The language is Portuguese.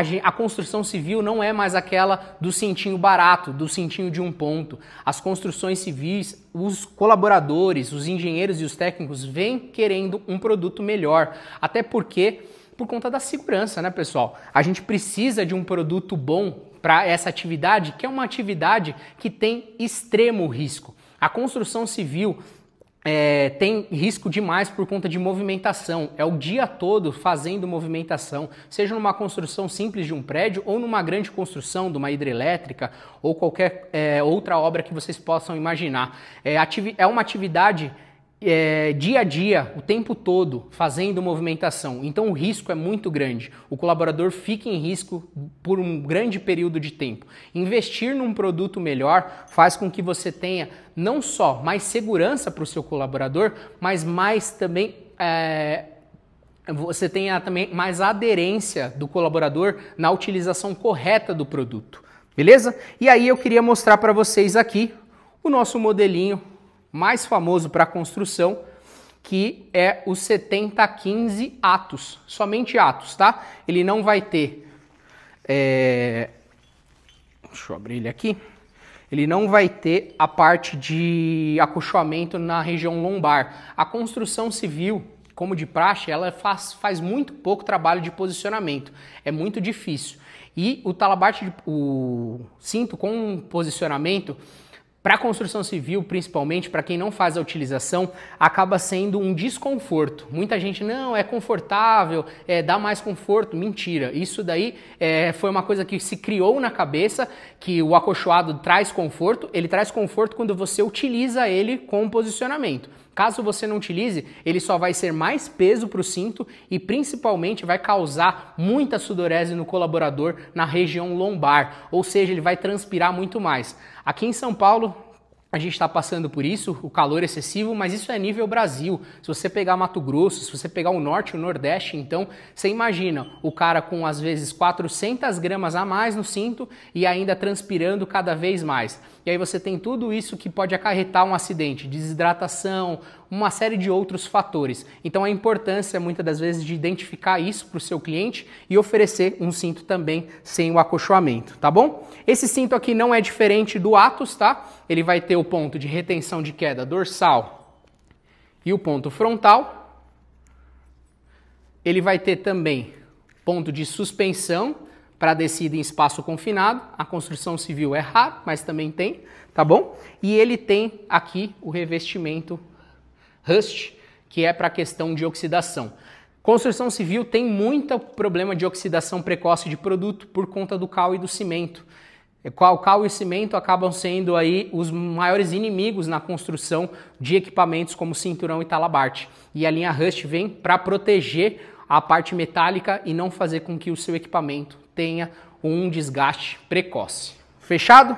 a, a construção civil não é mais aquela do cintinho barato, do cintinho de um ponto. As construções civis, os colaboradores, os engenheiros e os técnicos vêm querendo um produto melhor. Até porque por conta da segurança, né, pessoal? A gente precisa de um produto bom para essa atividade, que é uma atividade que tem extremo risco. A construção civil é, tem risco demais por conta de movimentação. É o dia todo fazendo movimentação, seja numa construção simples de um prédio ou numa grande construção de uma hidrelétrica ou qualquer é, outra obra que vocês possam imaginar. É, é uma atividade é, dia a dia, o tempo todo, fazendo movimentação. Então o risco é muito grande. O colaborador fica em risco por um grande período de tempo. Investir num produto melhor faz com que você tenha não só mais segurança para o seu colaborador, mas mais também. É, você tenha também mais aderência do colaborador na utilização correta do produto, beleza? E aí eu queria mostrar para vocês aqui o nosso modelinho mais famoso para construção, que é o 7015 Atos, somente Atos, tá? Ele não vai ter. É... Deixa eu abrir ele aqui. Ele não vai ter a parte de acolchoamento na região lombar. A construção civil, como de praxe, ela faz, faz muito pouco trabalho de posicionamento. É muito difícil. E o talabarte, o cinto com posicionamento, para a construção civil, principalmente, para quem não faz a utilização, acaba sendo um desconforto. Muita gente, não, é confortável, é, dá mais conforto. Mentira. Isso daí é, foi uma coisa que se criou na cabeça, que o acolchoado traz conforto. Ele traz conforto quando você utiliza ele com posicionamento. Caso você não utilize, ele só vai ser mais peso para o cinto e principalmente vai causar muita sudorese no colaborador na região lombar, ou seja, ele vai transpirar muito mais. Aqui em São Paulo, a gente está passando por isso, o calor excessivo, mas isso é nível Brasil. Se você pegar Mato Grosso, se você pegar o Norte, o Nordeste, então você imagina o cara com às vezes 400 gramas a mais no cinto e ainda transpirando cada vez mais. E aí você tem tudo isso que pode acarretar um acidente, desidratação, uma série de outros fatores. Então a importância muitas das vezes de identificar isso para o seu cliente e oferecer um cinto também sem o acolchoamento, tá bom? Esse cinto aqui não é diferente do Atos, tá? Ele vai ter o ponto de retenção de queda dorsal e o ponto frontal. Ele vai ter também ponto de suspensão para descida em espaço confinado. A construção civil é raro, mas também tem, tá bom? E ele tem aqui o revestimento rust, que é para questão de oxidação. Construção civil tem muito problema de oxidação precoce de produto por conta do cal e do cimento. É qual cal e cimento acabam sendo aí os maiores inimigos na construção de equipamentos como cinturão e talabarte. E a linha Rust vem para proteger a parte metálica e não fazer com que o seu equipamento tenha um desgaste precoce. Fechado?